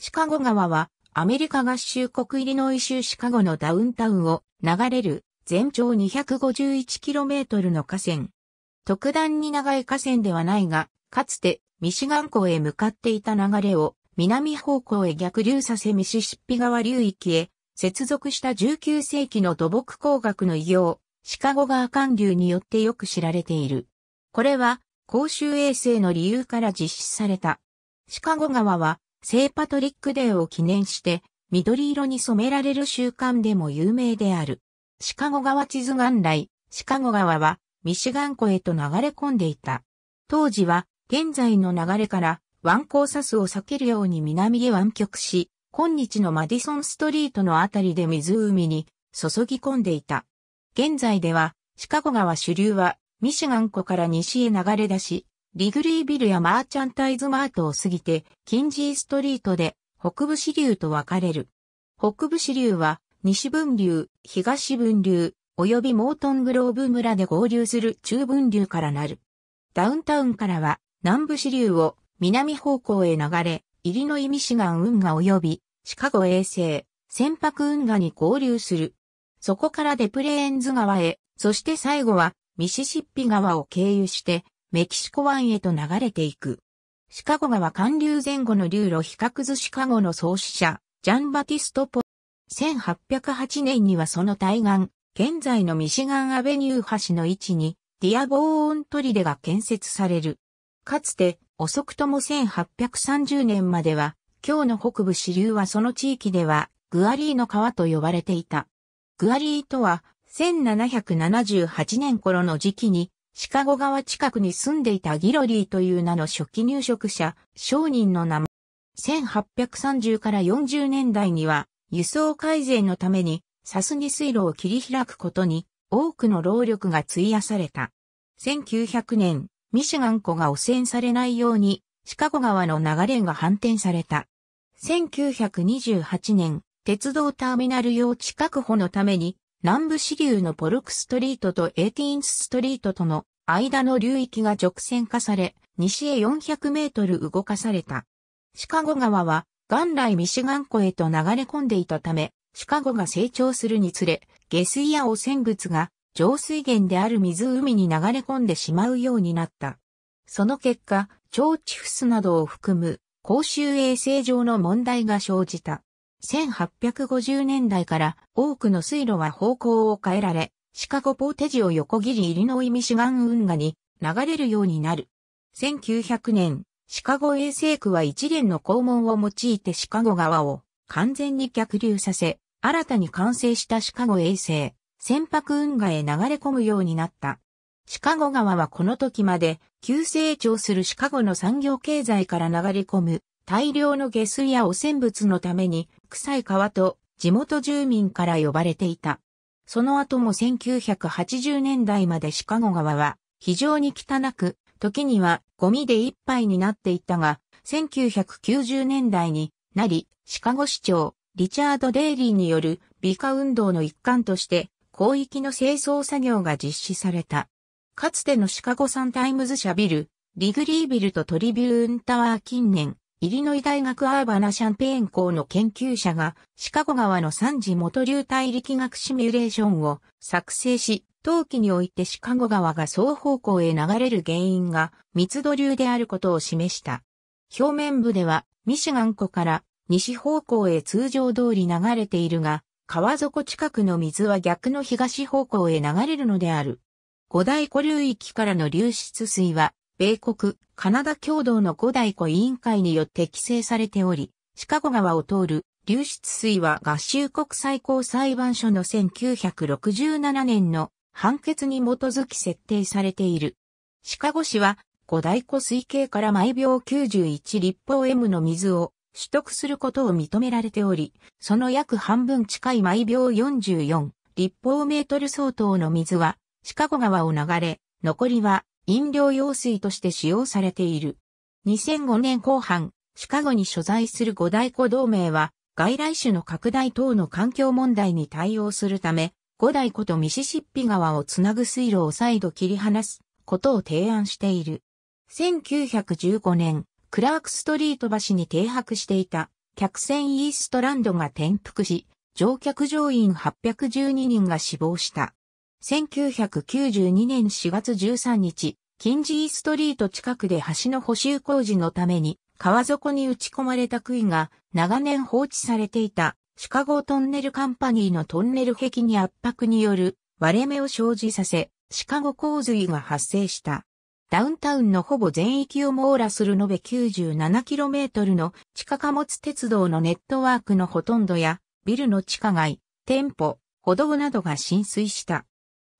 シカゴ川はアメリカ合衆国イリノイ州シカゴのダウンタウンを流れる全長 251km の河川。特段に長い河川ではないが、かつてミシガン港へ向かっていた流れを南方向へ逆流させミシシッピ川流域へ接続した19世紀の土木工学の異業、シカゴ川寒流によってよく知られている。これは公衆衛生の理由から実施された。シカゴ川は聖パトリックデーを記念して緑色に染められる習慣でも有名である。シカゴ川地図元来、シカゴ川はミシガン湖へと流れ込んでいた。当時は現在の流れから湾交サスを避けるように南へ湾曲し、今日のマディソンストリートのあたりで湖に注ぎ込んでいた。現在ではシカゴ川主流はミシガン湖から西へ流れ出し、リグリービルやマーチャンタイズマートを過ぎて、キンジーストリートで北部支流と分かれる。北部支流は西分流、東分流、及びモートングローブ村で合流する中分流からなる。ダウンタウンからは南部支流を南方向へ流れ、イリノイミシガン運河及びシカゴ衛星、船舶運河に合流する。そこからデプレーンズ川へ、そして最後はミシシッピ川を経由してメキシコ湾へと流れていく。シカゴ川寒流前後の流路比較図シカゴの創始者、ジャン・バティスト・ポ。1808年にはその対岸、現在のミシガンアベニュー橋の位置に、ディアボーントリデが建設される。かつて、遅くとも1830年までは、今日の北部支流はその地域では、グアリーの川と呼ばれていた。グアリーとは、1778年頃の時期に、シカゴ川近くに住んでいたギロリーという名の初期入植者、商人の名も、1830から40年代には、輸送改善のために、サスに水路を切り開くことに、多くの労力が費やされた。1900年、ミシガン湖が汚染されないように、シカゴ川の流れが反転された。1928年、鉄道ターミナル用地確保のために、南部支流のポルクストリートとエティーンストリートとの間の流域が直線化され、西へ400メートル動かされた。シカゴ川は元来ミシガン湖へと流れ込んでいたため、シカゴが成長するにつれ、下水や汚染物が上水源である湖に流れ込んでしまうようになった。その結果、超チフスなどを含む公衆衛生上の問題が生じた。1850年代から多くの水路は方向を変えられ、シカゴポーテジを横切りイリノイミシガン運河に流れるようになる。1900年、シカゴ衛星区は一連の肛門を用いてシカゴ川を完全に逆流させ、新たに完成したシカゴ衛星、船舶運河へ流れ込むようになった。シカゴ川はこの時まで急成長するシカゴの産業経済から流れ込む大量の下水や汚染物のために臭い川と地元住民から呼ばれていた。その後も1980年代までシカゴ川は非常に汚く、時にはゴミで一杯になっていたが、1990年代になり、シカゴ市長、リチャード・デイリーによる美化運動の一環として、広域の清掃作業が実施された。かつてのシカゴサンタイムズ社ビル、リグリービルとトリビューンタワー近年、イリノイ大学アーバナシャンペーン校の研究者が、シカゴ川の三次元流体力学シミュレーションを作成し、冬季においてシカゴ川が双方向へ流れる原因が密度流であることを示した。表面部では、ミシガン湖から西方向へ通常通り流れているが、川底近くの水は逆の東方向へ流れるのである。五大湖流域からの流出水は、米国、カナダ共同の五大湖委員会によって規制されており、シカゴ川を通る流出水は合衆国最高裁判所の1967年の判決に基づき設定されている。シカゴ市は五大湖水系から毎秒91立方 M の水を取得することを認められており、その約半分近い毎秒44立方メートル相当の水はシカゴ川を流れ、残りは飲料用水として使用されている。2005年後半、シカゴに所在する五大湖同盟は、外来種の拡大等の環境問題に対応するため、五大湖とミシシッピ川をつなぐ水路を再度切り離すことを提案している。1915年、クラークストリート橋に停泊していた客船イーストランドが転覆し、乗客乗員812人が死亡した。1992年4月13日、金ーストリート近くで橋の補修工事のために、川底に打ち込まれた杭が長年放置されていたシカゴトンネルカンパニーのトンネル壁に圧迫による割れ目を生じさせ、シカゴ洪水が発生した。ダウンタウンのほぼ全域を網羅する延べ 97km の地下貨物鉄道のネットワークのほとんどや、ビルの地下街、店舗、歩道などが浸水した。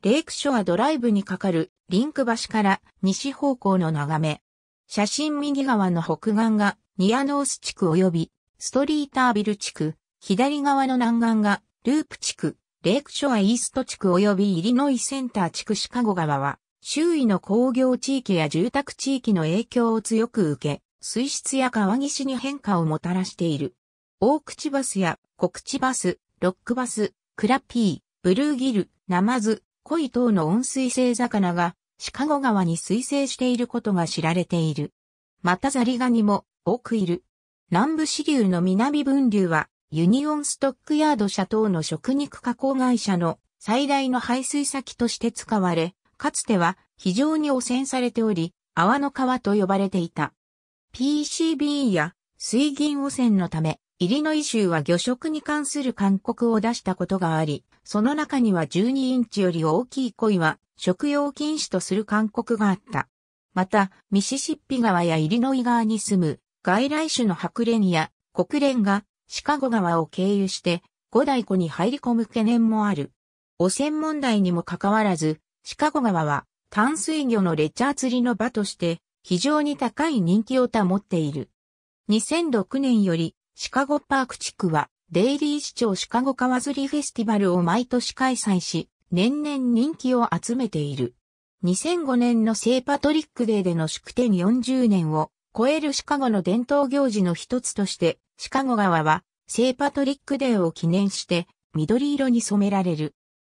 レイクショアドライブにかかるリンク橋から西方向の眺め。写真右側の北岸がニアノース地区及びストリータービル地区、左側の南岸がループ地区、レイクショアイースト地区及びイリノイセンター地区シカゴ川は周囲の工業地域や住宅地域の影響を強く受け、水質や川岸に変化をもたらしている。大口バスや小口バス、ロックバス、クラピー、ブルーギル、ナマズ、い等の温水性魚がシカゴ川に水生していることが知られている。またザリガニも多くいる。南部支流の南分流はユニオンストックヤード社等の食肉加工会社の最大の排水先として使われ、かつては非常に汚染されており、泡の川と呼ばれていた。PCB や水銀汚染のため、イリノイ州は魚食に関する勧告を出したことがあり、その中には12インチより大きい鯉は食用禁止とする勧告があった。また、ミシシッピ川やイリノイ川に住む外来種の白蓮や国連がシカゴ川を経由して五大湖に入り込む懸念もある。汚染問題にもかかわらず、シカゴ川は淡水魚のレチャー釣りの場として非常に高い人気を保っている。2006年よりシカゴパーク地区はデイリー市長シカゴ川釣りフェスティバルを毎年開催し、年々人気を集めている。2005年の聖パトリックデーでの祝典40年を超えるシカゴの伝統行事の一つとして、シカゴ川は聖パトリックデーを記念して緑色に染められる。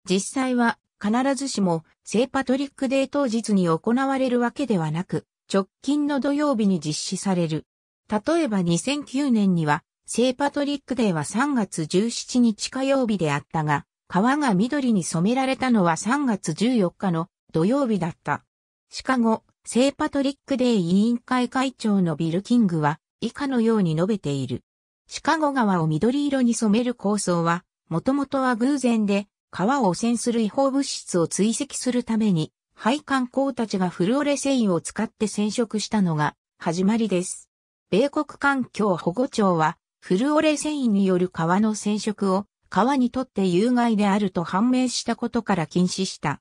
実際は必ずしも聖パトリックデー当日に行われるわけではなく、直近の土曜日に実施される。例えば2009年には聖パトリックデーは3月17日火曜日であったが、川が緑に染められたのは3月14日の土曜日だった。シカゴ、聖パトリックデー委員会会長のビル・キングは以下のように述べている。シカゴ川を緑色に染める構想は、もともとは偶然で、川を汚染する違法物質を追跡するために、配管工たちがフルオレセインを使って染色したのが始まりです。米国環境保護庁は、フルオレ繊維による皮の染色を、皮にとって有害であると判明したことから禁止した。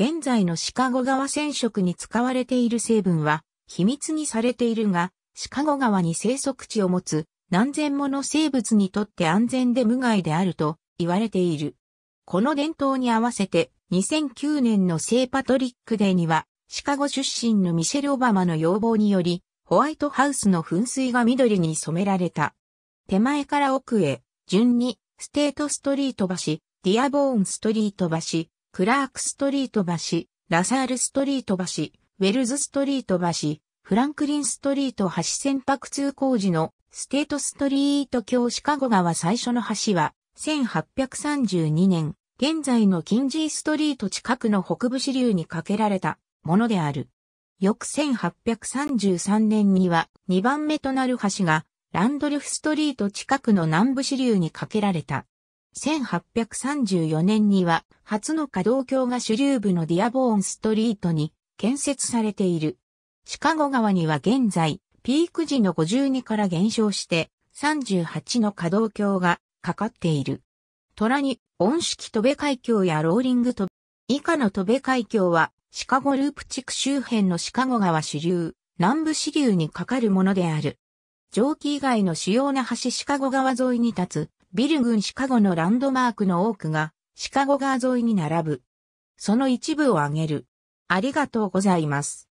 現在のシカゴ川染色に使われている成分は、秘密にされているが、シカゴ川に生息地を持つ何千もの生物にとって安全で無害であると言われている。この伝統に合わせて2009年の聖パトリックデーにはシカゴ出身のミシェル・オバマの要望によりホワイトハウスの噴水が緑に染められた。手前から奥へ、順に、ステートストリート橋、ディアボーンストリート橋、クラークストリート橋、ラサールストリート橋、ウェルズストリート橋、フランクリンストリート橋船舶通行時のステートストリート橋シカゴ川最初の橋は1832年、現在のキンジーストリート近くの北部支流に架けられたものである。翌1833年には2番目となる橋がランドルフストリート近くの南部支流に架けられた。1834年には初の稼働橋が主流部のディアボーンストリートに建設されている。シカゴ川には現在、ピーク時の52から減少して38の稼働橋がかかっている。虎に温式戸部海峡やローリング戸部、以下の戸部海峡はシカゴループ地区周辺のシカゴ川主流、南部支流にかかるものである。蒸気以外の主要な橋シカゴ川沿いに立つ、ビル群シカゴのランドマークの多くが、シカゴ川沿いに並ぶ。その一部を挙げる。ありがとうございます。